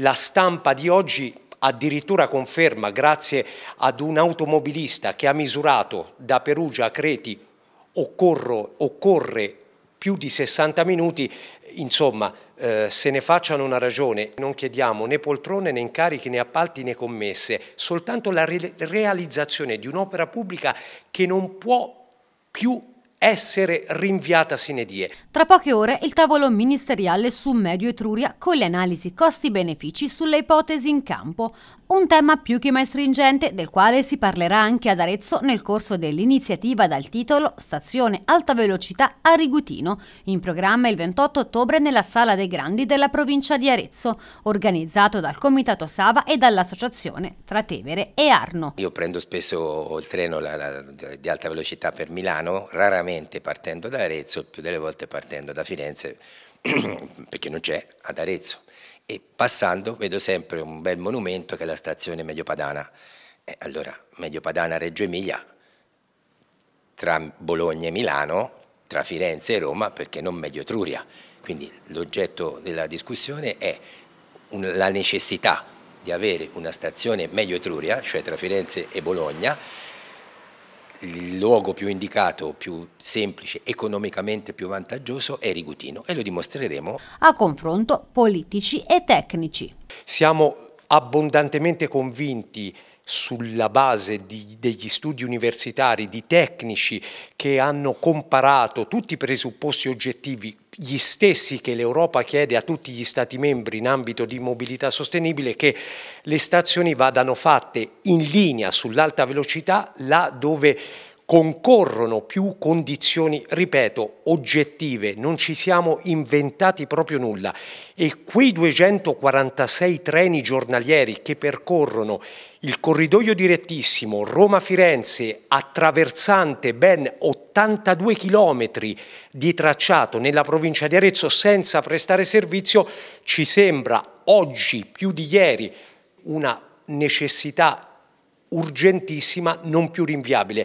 La stampa di oggi addirittura conferma, grazie ad un automobilista che ha misurato da Perugia a Creti, occorro, occorre più di 60 minuti, insomma eh, se ne facciano una ragione, non chiediamo né poltrone né incarichi né appalti né commesse, soltanto la re realizzazione di un'opera pubblica che non può più essere rinviata sine die. Tra poche ore il tavolo ministeriale su Medio Etruria con le analisi costi-benefici sulle ipotesi in campo, un tema più che mai stringente del quale si parlerà anche ad Arezzo nel corso dell'iniziativa dal titolo Stazione Alta Velocità a Rigutino, in programma il 28 ottobre nella Sala dei Grandi della provincia di Arezzo, organizzato dal Comitato Sava e dall'associazione tra Tevere e Arno. Io prendo spesso il treno di alta velocità per Milano, raramente raramente partendo da Arezzo, più delle volte partendo da Firenze, perché non c'è, ad Arezzo. E passando vedo sempre un bel monumento che è la stazione Mediopadana. Eh, allora, Mediopadana-Reggio Emilia, tra Bologna e Milano, tra Firenze e Roma, perché non Medio Etruria. Quindi l'oggetto della discussione è la necessità di avere una stazione Medio Etruria, cioè tra Firenze e Bologna, il luogo più indicato, più semplice, economicamente più vantaggioso è Rigutino e lo dimostreremo. A confronto politici e tecnici. Siamo abbondantemente convinti sulla base di, degli studi universitari, di tecnici che hanno comparato tutti i presupposti oggettivi gli stessi che l'Europa chiede a tutti gli Stati membri in ambito di mobilità sostenibile che le stazioni vadano fatte in linea sull'alta velocità là dove concorrono più condizioni, ripeto, oggettive, non ci siamo inventati proprio nulla e quei 246 treni giornalieri che percorrono il corridoio direttissimo Roma-Firenze attraversante ben 82 chilometri di tracciato nella provincia di Arezzo senza prestare servizio ci sembra oggi più di ieri una necessità urgentissima non più rinviabile.